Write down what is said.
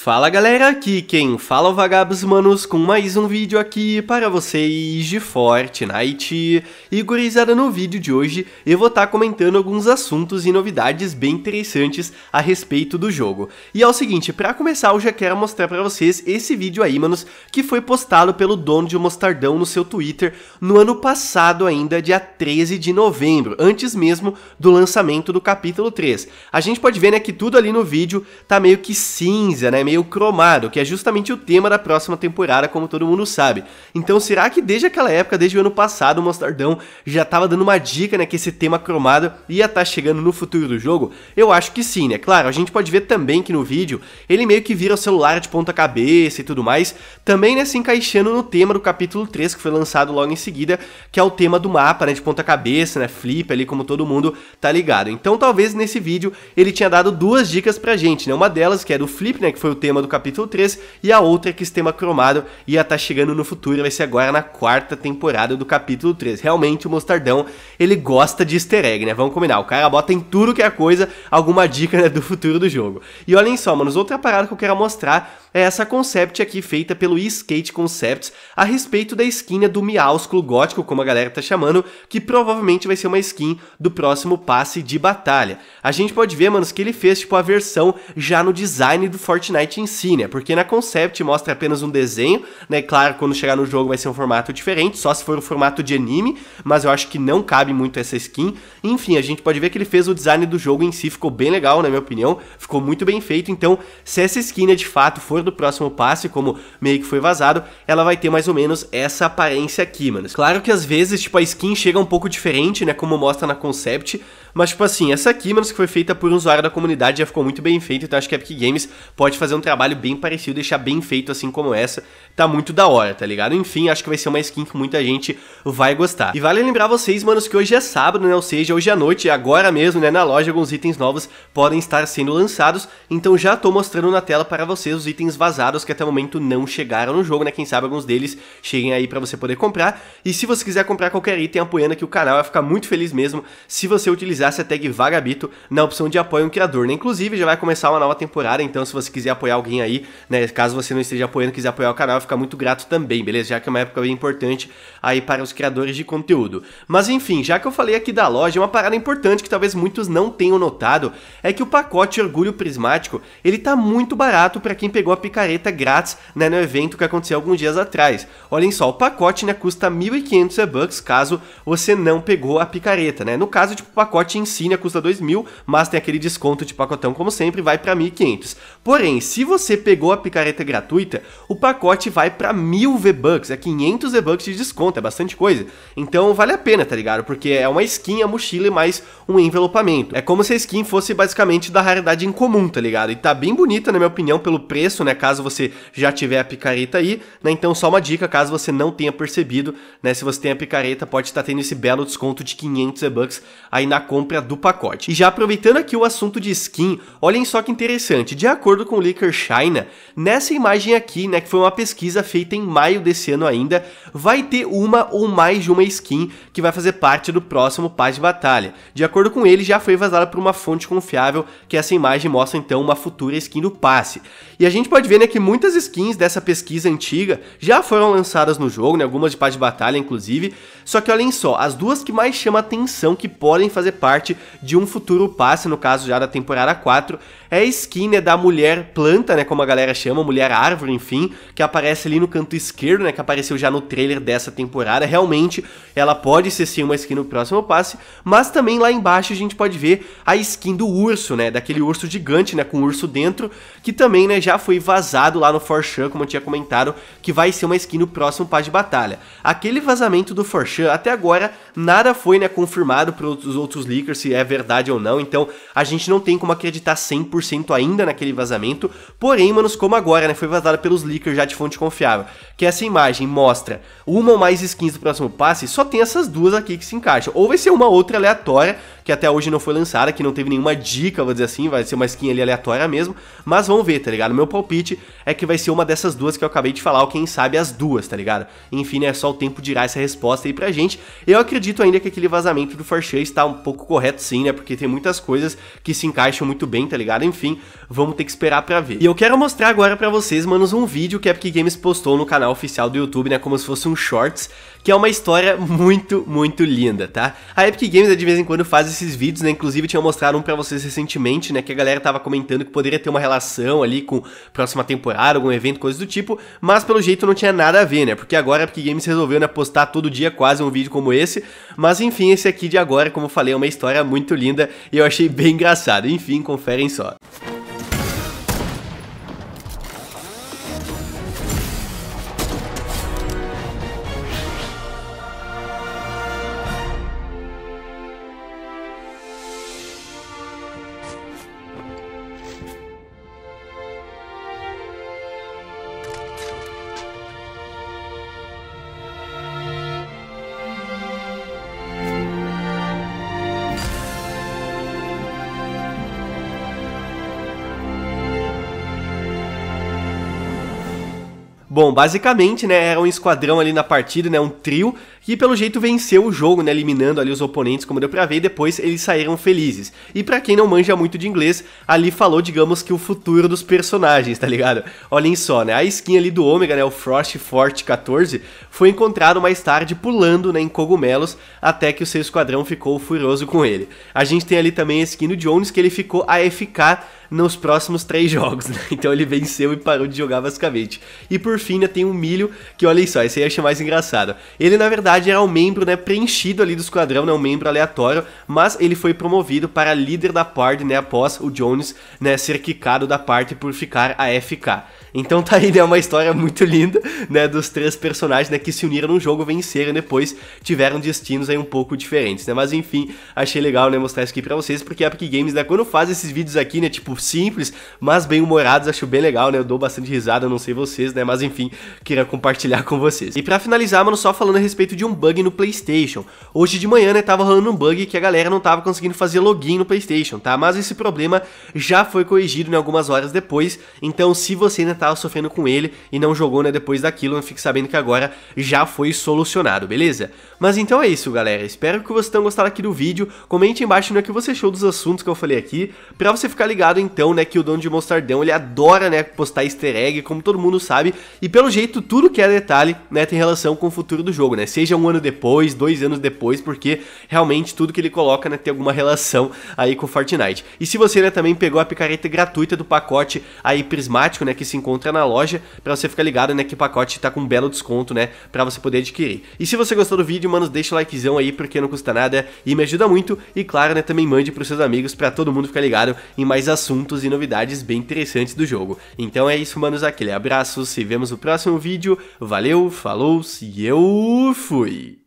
Fala galera, aqui quem fala é o Vagabos Manos com mais um vídeo aqui para vocês de Fortnite. E gurizada, no vídeo de hoje eu vou estar tá comentando alguns assuntos e novidades bem interessantes a respeito do jogo. E é o seguinte, para começar eu já quero mostrar para vocês esse vídeo aí, manos, que foi postado pelo dono de Mostardão no seu Twitter no ano passado ainda, dia 13 de novembro, antes mesmo do lançamento do capítulo 3. A gente pode ver né, que tudo ali no vídeo tá meio que cinza, né? meio cromado, que é justamente o tema da próxima temporada, como todo mundo sabe. Então será que desde aquela época, desde o ano passado, o Mostardão já estava dando uma dica, né, que esse tema cromado ia estar tá chegando no futuro do jogo? Eu acho que sim, né? Claro, a gente pode ver também que no vídeo ele meio que vira o celular de ponta cabeça e tudo mais, também né, se encaixando no tema do capítulo 3 que foi lançado logo em seguida, que é o tema do mapa, né, de ponta cabeça, né, flip ali como todo mundo tá ligado. Então talvez nesse vídeo ele tinha dado duas dicas pra gente, né? Uma delas que é do flip, né, que foi o tema do capítulo 3, e a outra é que esse tema cromado ia estar tá chegando no futuro, vai ser agora na quarta temporada do capítulo 3. Realmente o Mostardão, ele gosta de easter egg, né? Vamos combinar, o cara bota em tudo que é coisa alguma dica né, do futuro do jogo. E olhem só, mano, outra parada que eu quero mostrar é essa concept aqui feita pelo Skate Concepts a respeito da skin do Miausculo Gótico, como a galera tá chamando, que provavelmente vai ser uma skin do próximo passe de batalha. A gente pode ver, manos, que ele fez tipo a versão já no design do Fortnite em si, né? Porque na concept mostra apenas um desenho, né? Claro, quando chegar no jogo vai ser um formato diferente, só se for o um formato de anime, mas eu acho que não cabe muito essa skin. Enfim, a gente pode ver que ele fez o design do jogo em si, ficou bem legal, na minha opinião, ficou muito bem feito. Então, se essa skin né, de fato for do próximo passe, como meio que foi vazado, ela vai ter mais ou menos essa aparência aqui, mano. Claro que às vezes, tipo, a skin chega um pouco diferente, né, como mostra na concept, mas, tipo assim, essa aqui mano que foi feita por um usuário da comunidade já ficou muito bem feita, então acho que a Epic Games pode fazer um trabalho bem parecido, deixar bem feito assim como essa. Tá muito da hora, tá ligado? Enfim, acho que vai ser uma skin que muita gente vai gostar. E vale lembrar vocês, manos, que hoje é sábado, né? Ou seja, hoje à noite, agora mesmo, né? Na loja, alguns itens novos podem estar sendo lançados, então já tô mostrando na tela para vocês os itens vazados que até o momento não chegaram no jogo, né? Quem sabe alguns deles cheguem aí para você poder comprar. E se você quiser comprar qualquer item apoiando aqui o canal, vai ficar muito feliz mesmo se você utilizar graça a tag Vagabito na opção de apoio um criador, né? Inclusive, já vai começar uma nova temporada, então se você quiser apoiar alguém aí, né? Caso você não esteja apoiando, quiser apoiar o canal, fica muito grato também, beleza? Já que é uma época bem importante aí para os criadores de conteúdo. Mas enfim, já que eu falei aqui da loja, uma parada importante que talvez muitos não tenham notado é que o pacote Orgulho Prismático, ele tá muito barato para quem pegou a picareta grátis, né, no evento que aconteceu alguns dias atrás. Olhem só, o pacote, né, custa 1.500 bucks caso você não pegou a picareta, né? No caso, tipo, o pacote pacote Insignia custa 2 mil, mas tem aquele desconto de pacotão como sempre, vai para 1.500. Porém, se você pegou a picareta gratuita, o pacote vai para 1.000 V-Bucks, é 500 V-Bucks de desconto, é bastante coisa. Então vale a pena, tá ligado? Porque é uma skin, a mochila e mais um envelopamento. É como se a skin fosse basicamente da raridade incomum, tá ligado? E tá bem bonita, na minha opinião, pelo preço, né? Caso você já tiver a picareta aí, né? Então só uma dica, caso você não tenha percebido, né? Se você tem a picareta, pode estar tá tendo esse belo desconto de 500 V-Bucks aí na conta compra do pacote. E já aproveitando aqui o assunto de skin, olhem só que interessante, de acordo com o Liquor China, nessa imagem aqui, né, que foi uma pesquisa feita em maio desse ano ainda, vai ter uma ou mais de uma skin que vai fazer parte do próximo Paz de batalha. De acordo com ele, já foi vazada por uma fonte confiável que essa imagem mostra então uma futura skin do passe. E a gente pode ver né, que muitas skins dessa pesquisa antiga já foram lançadas no jogo, né, algumas de Paz de batalha inclusive, só que olhem só, as duas que mais chamam atenção que podem fazer parte parte de um futuro passe, no caso já da temporada 4, é a skin da mulher planta, né, como a galera chama, mulher árvore, enfim, que aparece ali no canto esquerdo, né, que apareceu já no trailer dessa temporada. Realmente, ela pode ser sim uma skin no próximo passe, mas também lá embaixo a gente pode ver a skin do urso, né, daquele urso gigante, né, com urso dentro, que também, né, já foi vazado lá no Forchan, como eu tinha comentado, que vai ser uma skin no próximo passe de batalha. Aquele vazamento do Forchan até agora Nada foi né, confirmado pelos outros leakers se é verdade ou não, então a gente não tem como acreditar 100% ainda naquele vazamento. Porém, manos, como agora né, foi vazada pelos leakers já de fonte confiável, que essa imagem mostra uma ou mais skins do próximo passe, só tem essas duas aqui que se encaixam. Ou vai ser uma outra aleatória que até hoje não foi lançada, que não teve nenhuma dica, vou dizer assim, vai ser uma skin ali aleatória mesmo, mas vamos ver, tá ligado? Meu palpite é que vai ser uma dessas duas que eu acabei de falar, ou quem sabe as duas, tá ligado? Enfim, né, é só o tempo dirá essa resposta aí pra gente. Eu acredito ainda que aquele vazamento do Forchan está um pouco correto sim, né? Porque tem muitas coisas que se encaixam muito bem, tá ligado? Enfim, vamos ter que esperar pra ver. E eu quero mostrar agora pra vocês, manos, um vídeo que a Epic Games postou no canal oficial do YouTube, né? Como se fosse um shorts, que é uma história muito, muito linda, tá? A Epic Games né, de vez em quando faz esses vídeos, né? Inclusive tinha mostrado um para vocês recentemente, né? Que a galera tava comentando que poderia ter uma relação ali com próxima temporada, algum evento, coisa do tipo, mas pelo jeito não tinha nada a ver, né? Porque agora a Epic Games resolveu, né, postar todo dia quase um vídeo como esse, mas enfim, esse aqui de agora, como eu falei, é uma história muito linda e eu achei bem engraçado. Enfim, conferem só. Bom, basicamente, né, era um esquadrão ali na partida, né, um trio, que pelo jeito venceu o jogo, né, eliminando ali os oponentes, como deu pra ver, e depois eles saíram felizes. E para quem não manja muito de inglês, ali falou, digamos que o futuro dos personagens, tá ligado? Olhem só, né, a skin ali do Ômega, né, o Frost Fort 14, foi encontrado mais tarde pulando, né, em cogumelos, até que o seu esquadrão ficou furioso com ele. A gente tem ali também a skin do Jones, que ele ficou AFK nos próximos três jogos, né? Então ele venceu e parou de jogar basicamente. E por fim, né, tem o Milho, que olha só, esse aí eu achei mais engraçado. Ele na verdade era um membro, né, preenchido ali do esquadrão, né, um membro aleatório, mas ele foi promovido para líder da party, né, após o Jones, né, ser quicado da parte por ficar a FK. Então tá aí, né, uma história muito linda, né, dos três personagens, né, que se uniram no jogo, venceram e depois tiveram destinos aí um pouco diferentes, né, mas enfim, achei legal, né, mostrar isso aqui pra vocês, porque a Epic Games, né, quando faz esses vídeos aqui, né, tipo, simples, mas bem humorados, acho bem legal, né, eu dou bastante risada, não sei vocês, né, mas enfim, queria compartilhar com vocês. E pra finalizar, mano, só falando a respeito de um bug no Playstation, hoje de manhã, né, tava rolando um bug que a galera não tava conseguindo fazer login no Playstation, tá, mas esse problema já foi corrigido, né, algumas horas depois, então se você ainda tá tava sofrendo com ele e não jogou, né, depois daquilo, eu fique sabendo que agora já foi solucionado, beleza? Mas então é isso, galera, espero que vocês tenham gostado aqui do vídeo, comente embaixo né, o que você achou dos assuntos que eu falei aqui, pra você ficar ligado então, né, que o dono de Mostardão, ele adora, né, postar easter egg, como todo mundo sabe, e pelo jeito tudo que é detalhe, né, tem relação com o futuro do jogo, né, seja um ano depois, dois anos depois, porque realmente tudo que ele coloca, né, tem alguma relação aí com Fortnite. E se você, né, também pegou a picareta gratuita do pacote aí prismático, né, que se encontra encontra é na loja para você ficar ligado, né, que o pacote tá com um belo desconto, né, para você poder adquirir. E se você gostou do vídeo, mano, deixa o likezão aí porque não custa nada e me ajuda muito e claro, né, também mande pros seus amigos para todo mundo ficar ligado em mais assuntos e novidades bem interessantes do jogo. Então é isso, manos, aquele abraço, se vemos no próximo vídeo. Valeu, falou, e eu fui.